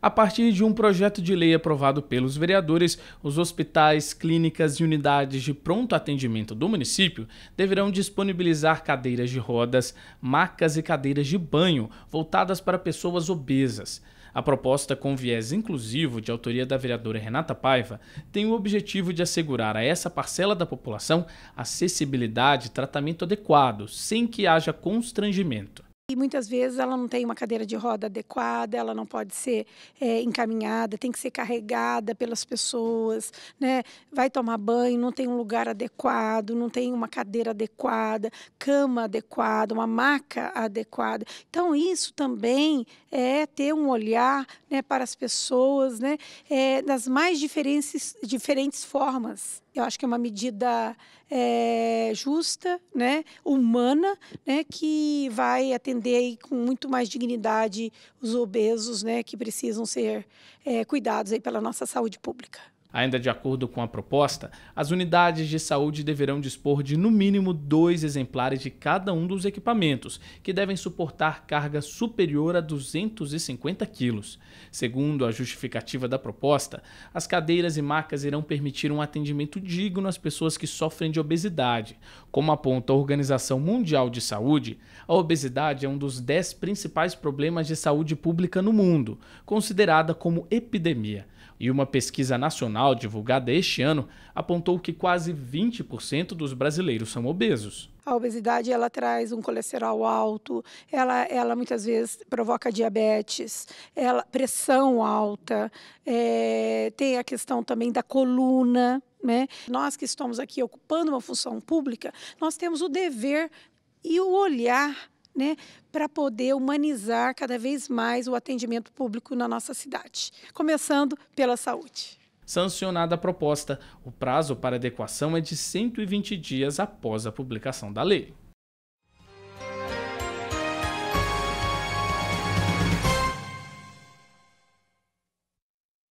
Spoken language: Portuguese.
A partir de um projeto de lei aprovado pelos vereadores, os hospitais, clínicas e unidades de pronto atendimento do município deverão disponibilizar cadeiras de rodas, macas e cadeiras de banho voltadas para pessoas obesas. A proposta com viés inclusivo de autoria da vereadora Renata Paiva tem o objetivo de assegurar a essa parcela da população acessibilidade e tratamento adequado, sem que haja constrangimento muitas vezes ela não tem uma cadeira de roda adequada, ela não pode ser é, encaminhada, tem que ser carregada pelas pessoas, né? Vai tomar banho, não tem um lugar adequado, não tem uma cadeira adequada, cama adequada, uma maca adequada. Então isso também é ter um olhar né, para as pessoas, né? É, das mais diferentes, diferentes formas. Eu acho que é uma medida é, justa, né, humana, né, que vai atender com muito mais dignidade os obesos, né, que precisam ser é, cuidados aí pela nossa saúde pública. Ainda de acordo com a proposta, as unidades de saúde deverão dispor de no mínimo dois exemplares de cada um dos equipamentos, que devem suportar carga superior a 250 quilos. Segundo a justificativa da proposta, as cadeiras e macas irão permitir um atendimento digno às pessoas que sofrem de obesidade. Como aponta a Organização Mundial de Saúde, a obesidade é um dos dez principais problemas de saúde pública no mundo, considerada como epidemia. E uma pesquisa nacional nacional divulgada este ano apontou que quase 20% dos brasileiros são obesos. A obesidade ela traz um colesterol alto, ela, ela muitas vezes provoca diabetes, ela, pressão alta, é, tem a questão também da coluna. Né? Nós que estamos aqui ocupando uma função pública, nós temos o dever e o olhar né, para poder humanizar cada vez mais o atendimento público na nossa cidade, começando pela saúde sancionada a proposta. O prazo para adequação é de 120 dias após a publicação da lei.